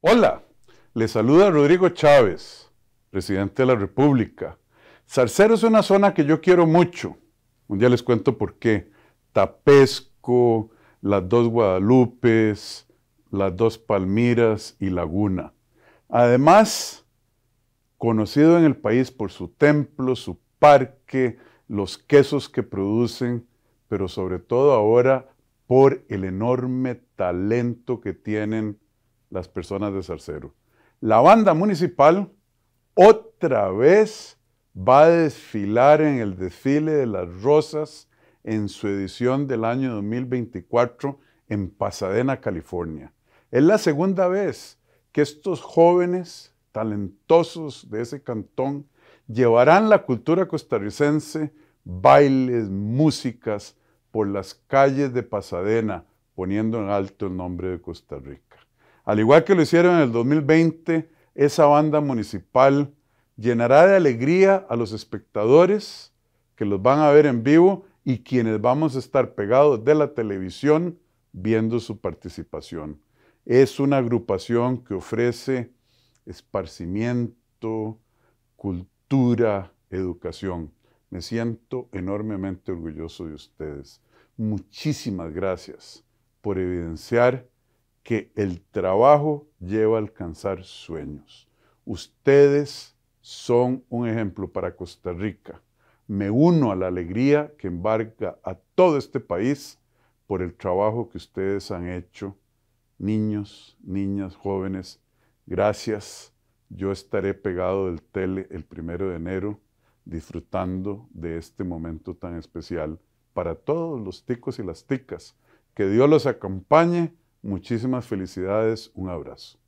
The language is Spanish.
Hola, le saluda Rodrigo Chávez, presidente de la República. Zarcero es una zona que yo quiero mucho. Un día les cuento por qué. Tapesco, las dos Guadalupes, las dos Palmiras y Laguna. Además, conocido en el país por su templo, su parque, los quesos que producen, pero sobre todo ahora por el enorme talento que tienen las personas de Zarcero. La banda municipal otra vez va a desfilar en el desfile de las Rosas en su edición del año 2024 en Pasadena, California. Es la segunda vez que estos jóvenes talentosos de ese cantón llevarán la cultura costarricense, bailes, músicas, por las calles de Pasadena, poniendo en alto el nombre de Costa Rica. Al igual que lo hicieron en el 2020, esa banda municipal llenará de alegría a los espectadores que los van a ver en vivo y quienes vamos a estar pegados de la televisión viendo su participación. Es una agrupación que ofrece esparcimiento, cultura, educación. Me siento enormemente orgulloso de ustedes. Muchísimas gracias por evidenciar que el trabajo lleva a alcanzar sueños. Ustedes son un ejemplo para Costa Rica. Me uno a la alegría que embarca a todo este país por el trabajo que ustedes han hecho, niños, niñas, jóvenes. Gracias. Yo estaré pegado del tele el primero de enero disfrutando de este momento tan especial para todos los ticos y las ticas. Que Dios los acompañe Muchísimas felicidades, un abrazo.